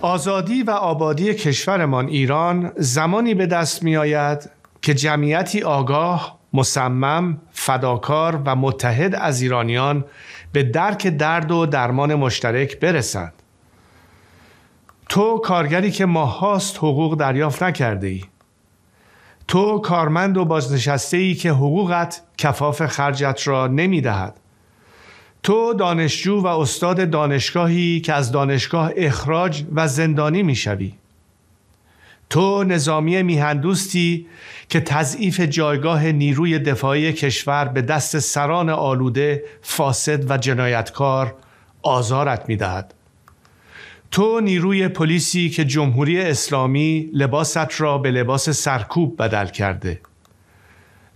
آزادی و آبادی کشورمان ایران زمانی به دست می آید که جمعیتی آگاه، مصمم، فداکار و متحد از ایرانیان به درک درد و درمان مشترک برسند. تو کارگری که ماهاست حقوق دریافت نکرده ای. تو کارمند و بازنشسته ای که حقوقت کفاف خرجت را نمی دهد. تو دانشجو و استاد دانشگاهی که از دانشگاه اخراج و زندانی شوی. تو نظامی میهندوستی که تضعیف جایگاه نیروی دفاعی کشور به دست سران آلوده، فاسد و جنایتکار آزارت می دهد. تو نیروی پلیسی که جمهوری اسلامی لباست را به لباس سرکوب بدل کرده.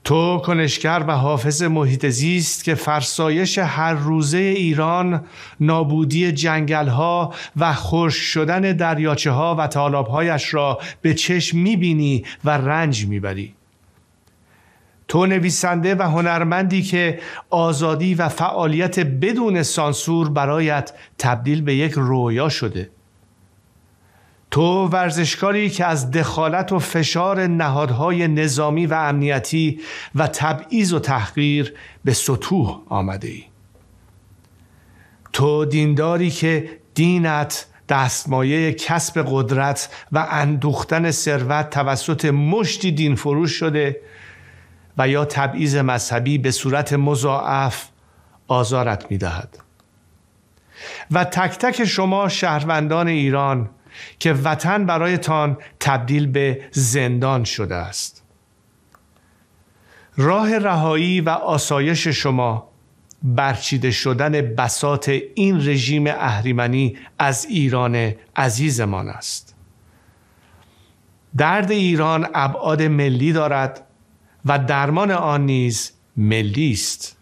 تو کنشگر و حافظ محیط زیست که فرسایش هر روزه ایران نابودی جنگل ها و خشک شدن دریاچه ها و هایش را به چشم میبینی و رنج میبری تو نویسنده و هنرمندی که آزادی و فعالیت بدون سانسور برایت تبدیل به یک رویا شده تو ورزشکاری که از دخالت و فشار نهادهای نظامی و امنیتی و تبعیض و تحقیر به سطوح آمده ای تو دینداری که دینت دستمایه کسب قدرت و اندوختن ثروت توسط مشتی دین فروش شده و یا تبعیض مذهبی به صورت مضاعف آزارت می دهد. و تک تک شما شهروندان ایران که وطن برایتان تبدیل به زندان شده است راه رهایی و آسایش شما برچیده شدن بسات این رژیم اهریمنی از ایران عزیزمان است درد ایران ابعاد ملی دارد و درمان آن نیز ملی است